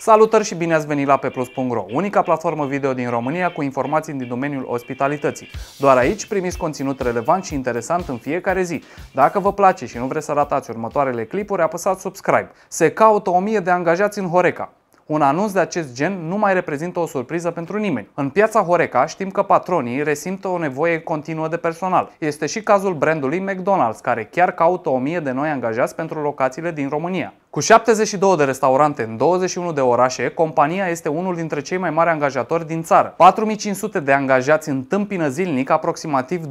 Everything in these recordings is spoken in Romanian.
Salutări și bine ați venit la peplus.ro, unica platformă video din România cu informații din domeniul ospitalității. Doar aici primiți conținut relevant și interesant în fiecare zi. Dacă vă place și nu vreți să ratați următoarele clipuri, apăsați subscribe. Se caută 1000 de angajați în Horeca. Un anunț de acest gen nu mai reprezintă o surpriză pentru nimeni. În piața Horeca știm că patronii resimtă o nevoie continuă de personal. Este și cazul brandului McDonald's, care chiar caută 1000 de noi angajați pentru locațiile din România. Cu 72 de restaurante în 21 de orașe, compania este unul dintre cei mai mari angajatori din țară. 4500 de angajați întâmpină zilnic aproximativ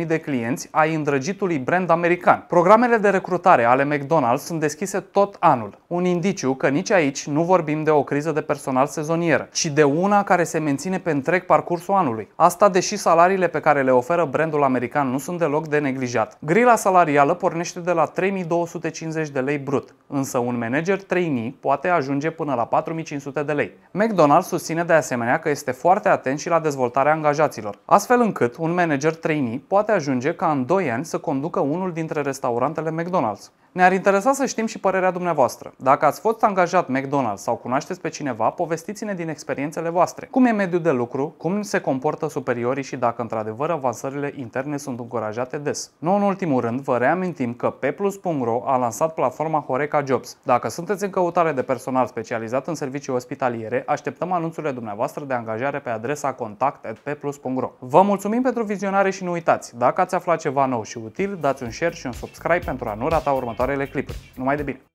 200.000 de clienți ai îndrăgitului brand american. Programele de recrutare ale McDonald's sunt deschise tot anul, un indiciu că nici aici nu vorbim de o criză de personal sezonieră, ci de una care se menține pe întreg parcursul anului. Asta deși salariile pe care le oferă brandul american nu sunt deloc de neglijat. Grila salarială pornește de la 3250 de lei brut, în însă un manager trainee poate ajunge până la 4500 de lei. McDonald's susține de asemenea că este foarte atent și la dezvoltarea angajaților, astfel încât un manager trainee poate ajunge ca în 2 ani să conducă unul dintre restaurantele McDonald's. Ne-ar interesa să știm și părerea dumneavoastră. Dacă ați fost angajat McDonald's sau cunoașteți pe cineva, povestiți-ne din experiențele voastre. Cum e mediul de lucru, cum se comportă superiorii și dacă într-adevăr avansările interne sunt încurajate des. Nu în ultimul rând, vă reamintim că peplus.ro a lansat platforma Horeca Jobs. Dacă sunteți în căutare de personal specializat în servicii ospitaliere, așteptăm anunțurile dumneavoastră de angajare pe adresa contact@peplus.ro. Vă mulțumim pentru vizionare și nu uitați, dacă ați aflat ceva nou și util, dați un share și un subscribe pentru a nu rata următoarea eliminatória, ele é Clipper, não é de Bina.